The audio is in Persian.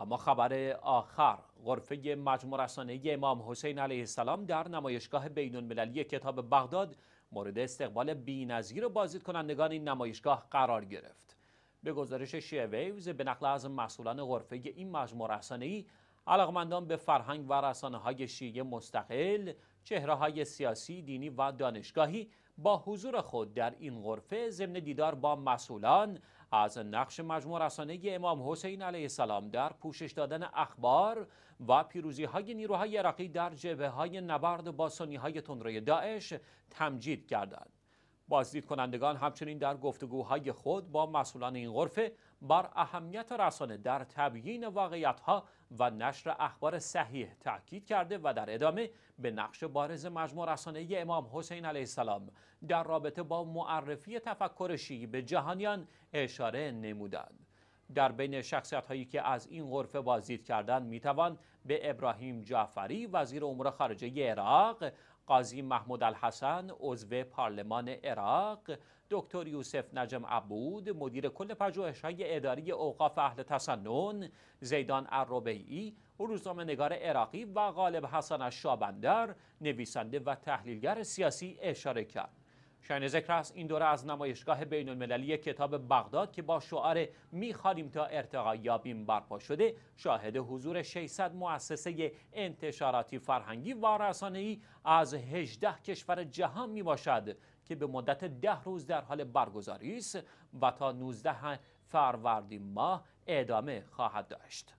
و ما خبر آخر غرفه مجموع رسانه امام حسین علیه السلام در نمایشگاه بینون مللی کتاب بغداد مورد استقبال بازید بازدیدکنندگان این نمایشگاه قرار گرفت به گزارش شیعه ویوز به نقل از مسئولان غرفه این مجموع رسانه ای علاقمندان به فرهنگ و رسانه های شیعه مستقل، چهره های سیاسی، دینی و دانشگاهی با حضور خود در این غرفه ضمن دیدار با مسئولان از نقش مجموع رسانه امام حسین علیه السلام در پوشش دادن اخبار و پیروزی های نیروهای عراقی در جبه های نبرد با سنی های تندروی داعش تمجید کردند. بازدید کنندگان همچنین در گفتگوهای خود با مسئولان این غرفه بر اهمیت رسانه در تبیین واقعیتها و نشر اخبار صحیح تاکید کرده و در ادامه به نقش بارز مجموع رسانه امام حسین علیه السلام در رابطه با معرفی تفکر شیعی به جهانیان اشاره نمودند. در بین شخصیت هایی که از این غرفه بازدید کردن میتوان به ابراهیم جعفری وزیر امور خارجه عراق قاضی محمود الحسن عضو پارلمان عراق دکتر یوسف نجم عبود مدیر کل پژوهش‌های اداری اوقاف اهل تسنن زیدان الربیعی روزنامه نگار عراقی و غالب حسن الشابندر نویسنده و تحلیلگر سیاسی اشاره کرد ذکر است این دوره از نمایشگاه بین المللی کتاب بغداد که با شعار میخوانیم تا ارتقا یابیم برپا شده شاهد حضور 600 مؤسسه انتشاراتی فرهنگی و رسانه‌ای از 18 کشور جهان می باشد که به مدت 10 روز در حال برگزاری است و تا 19 فروردین ماه ادامه خواهد داشت.